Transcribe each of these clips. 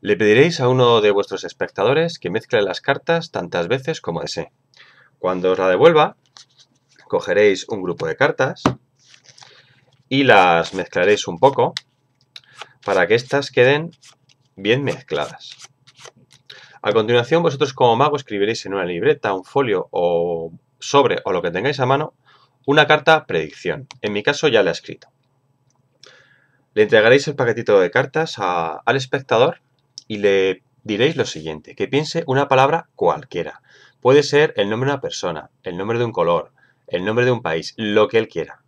Le pediréis a uno de vuestros espectadores que mezcle las cartas tantas veces como desee. Cuando os la devuelva, cogeréis un grupo de cartas y las mezclaréis un poco para que éstas queden bien mezcladas. A continuación, vosotros como mago escribiréis en una libreta, un folio o sobre o lo que tengáis a mano una carta predicción. En mi caso ya la he escrito. Le entregaréis el paquetito de cartas al espectador y le diréis lo siguiente, que piense una palabra cualquiera. Puede ser el nombre de una persona, el nombre de un color, el nombre de un país, lo que él quiera.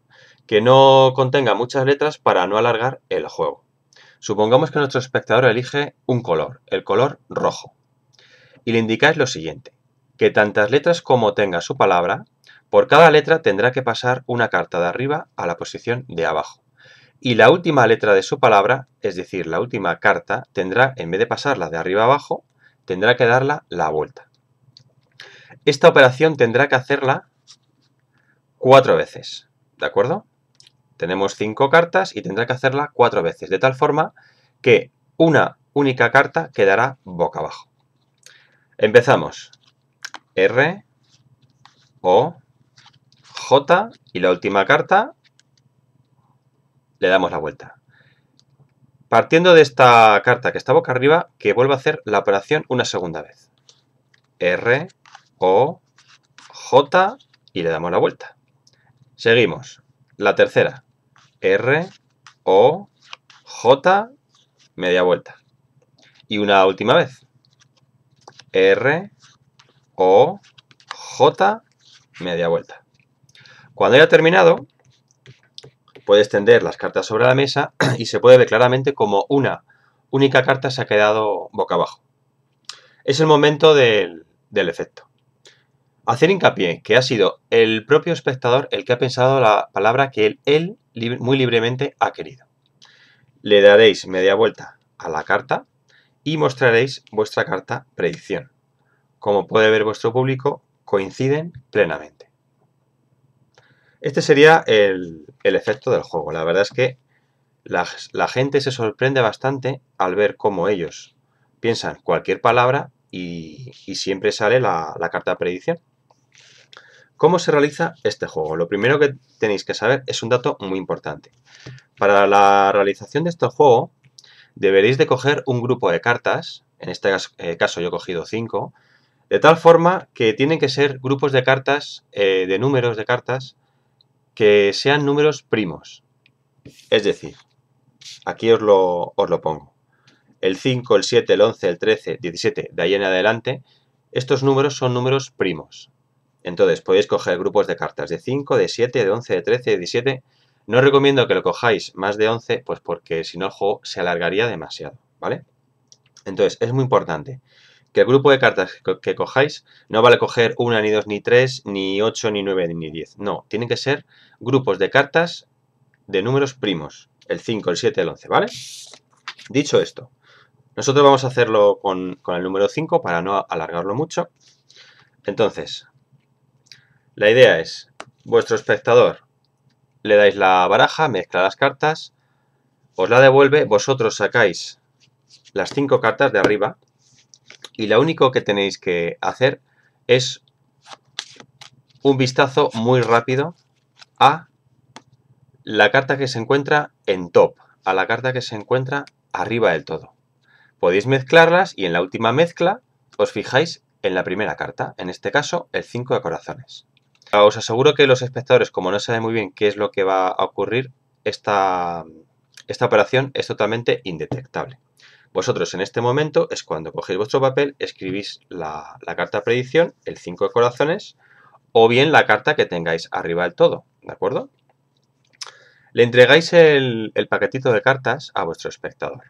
Que no contenga muchas letras para no alargar el juego. Supongamos que nuestro espectador elige un color, el color rojo. Y le indicáis lo siguiente, que tantas letras como tenga su palabra, por cada letra tendrá que pasar una carta de arriba a la posición de abajo y la última letra de su palabra, es decir, la última carta, tendrá, en vez de pasarla de arriba abajo, tendrá que darla la vuelta. Esta operación tendrá que hacerla cuatro veces, ¿de acuerdo? Tenemos cinco cartas y tendrá que hacerla cuatro veces, de tal forma que una única carta quedará boca abajo. Empezamos. R, O, J y la última carta le damos la vuelta. Partiendo de esta carta que está boca arriba, que vuelva a hacer la operación una segunda vez. R, O, J y le damos la vuelta. Seguimos. La tercera. R, O, J, media vuelta. Y una última vez. R, O, J, media vuelta. Cuando haya terminado, Puede extender las cartas sobre la mesa y se puede ver claramente como una única carta se ha quedado boca abajo. Es el momento del, efecto. Hacer hincapié que ha sido el propio espectador el que ha pensado la palabra que él, muy libremente ha querido. Le daréis media vuelta a la carta y mostraréis vuestra carta predicción. Como puede ver vuestro público, coinciden plenamente. Este sería el, efecto del juego. La verdad es que la, gente se sorprende bastante al ver cómo ellos piensan cualquier palabra y, siempre sale la, carta de predicción. ¿Cómo se realiza este juego? Lo primero que tenéis que saber es un dato muy importante. Para la realización de este juego deberéis de coger un grupo de cartas, en este eh, caso yo he cogido 5, de tal forma que tienen que ser grupos de cartas, eh, de números de cartas, que sean números primos. Es decir, aquí os lo, os lo pongo. El 5, el 7, el 11, el 13, 17, de ahí en adelante, estos números son números primos. Entonces, podéis coger grupos de cartas de 5, de 7, de 11, de 13, de 17. No os recomiendo que lo cojáis más de 11, pues porque si no el juego se alargaría demasiado, ¿vale? Entonces, es muy importante que el grupo de cartas que, cojáis no vale coger una, ni dos, ni tres, ni ocho, ni nueve, ni diez. No, tienen que ser grupos de cartas de números primos. El 5, el 7, el 11, ¿vale? Dicho esto, nosotros vamos a hacerlo con, con el número 5 para no alargarlo mucho. Entonces, la idea es, vuestro espectador le dais la baraja, mezcla las cartas, os la devuelve, vosotros sacáis las cinco cartas de arriba y lo único que tenéis que hacer es un vistazo muy rápido a la carta que se encuentra en top, a la carta que se encuentra arriba del todo. Podéis mezclarlas y en la última mezcla os fijáis en la primera carta, en este caso el 5 de corazones. Os aseguro que los espectadores, como no saben muy bien qué es lo que va a ocurrir, esta, esta operación es totalmente indetectable. Vosotros en este momento es cuando cogéis vuestro papel, escribís la, carta predicción, el 5 de corazones, o bien la carta que tengáis arriba del todo, ¿de acuerdo? Le entregáis el, paquetito de cartas a vuestro espectador.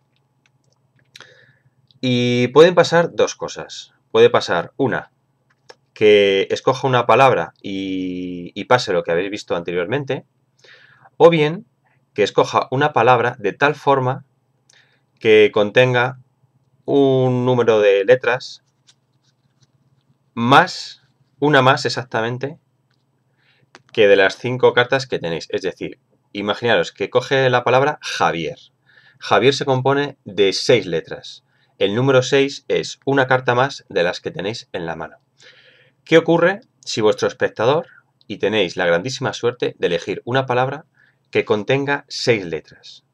Y pueden pasar dos cosas. Puede pasar una, que escoja una palabra y, y, pase lo que habéis visto anteriormente, o bien que escoja una palabra de tal forma que contenga un número de letras más, una más exactamente, que de las cinco cartas que tenéis. Es decir, imaginaros que coge la palabra Javier. Javier se compone de seis letras. El número seis es una carta más de las que tenéis en la mano. ¿Qué ocurre si vuestro espectador y tenéis la grandísima suerte de elegir una palabra que contenga seis letras?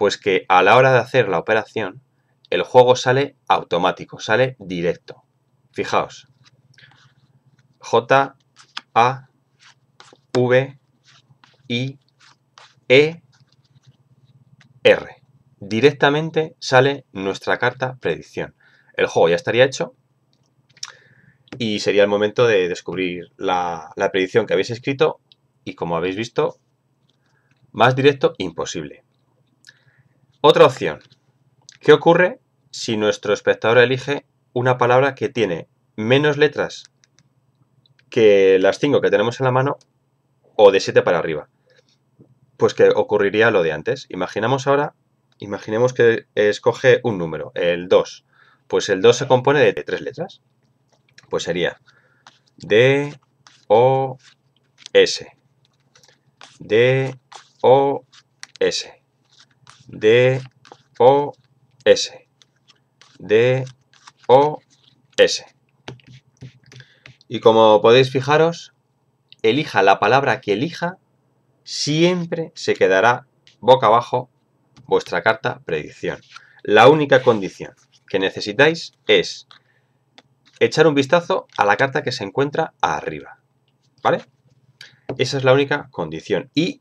Pues que a la hora de hacer la operación, el juego sale automático, sale directo. Fijaos. J, A, V, I, E, R. Directamente sale nuestra carta predicción. El juego ya estaría hecho y sería el momento de descubrir la, la predicción que habéis escrito y como habéis visto, más directo imposible. Otra opción. ¿Qué ocurre si nuestro espectador elige una palabra que tiene menos letras que las cinco que tenemos en la mano o de siete para arriba? Pues que ocurriría lo de antes. Imaginamos ahora, imaginemos que escoge un número, el 2. Pues el 2 se compone de tres letras. Pues sería D, O, S. D, O, S. D, O, S. D, O, S. Y como podéis fijaros, elija la palabra que elija, siempre se quedará boca abajo vuestra carta predicción. La única condición que necesitáis es echar un vistazo a la carta que se encuentra arriba. ¿Vale? Esa es la única condición. Y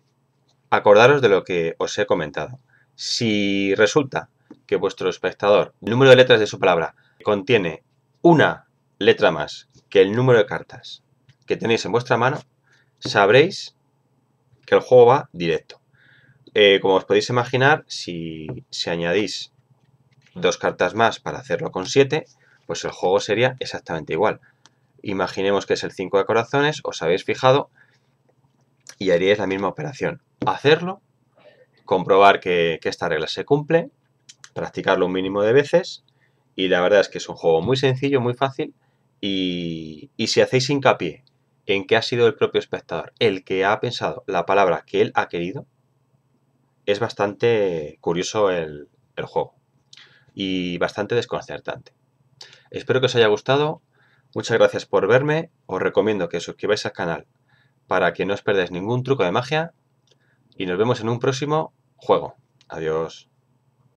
acordaros de lo que os he comentado. Si resulta que vuestro espectador, el número de letras de su palabra, contiene una letra más que el número de cartas que tenéis en vuestra mano, sabréis que el juego va directo. Eh, como os podéis imaginar, si, se añadís dos cartas más para hacerlo con siete, pues el juego sería exactamente igual. Imaginemos que es el cinco de corazones, os habéis fijado y haríais la misma operación. Hacerlo comprobar que, esta regla se cumple, practicarlo un mínimo de veces y la verdad es que es un juego muy sencillo, muy fácil y, si hacéis hincapié en que ha sido el propio espectador el que ha pensado la palabra que él ha querido, es bastante curioso el, juego y bastante desconcertante. Espero que os haya gustado, muchas gracias por verme, os recomiendo que suscribáis al canal para que no os perdáis ningún truco de magia y nos vemos en un próximo juego. Adiós.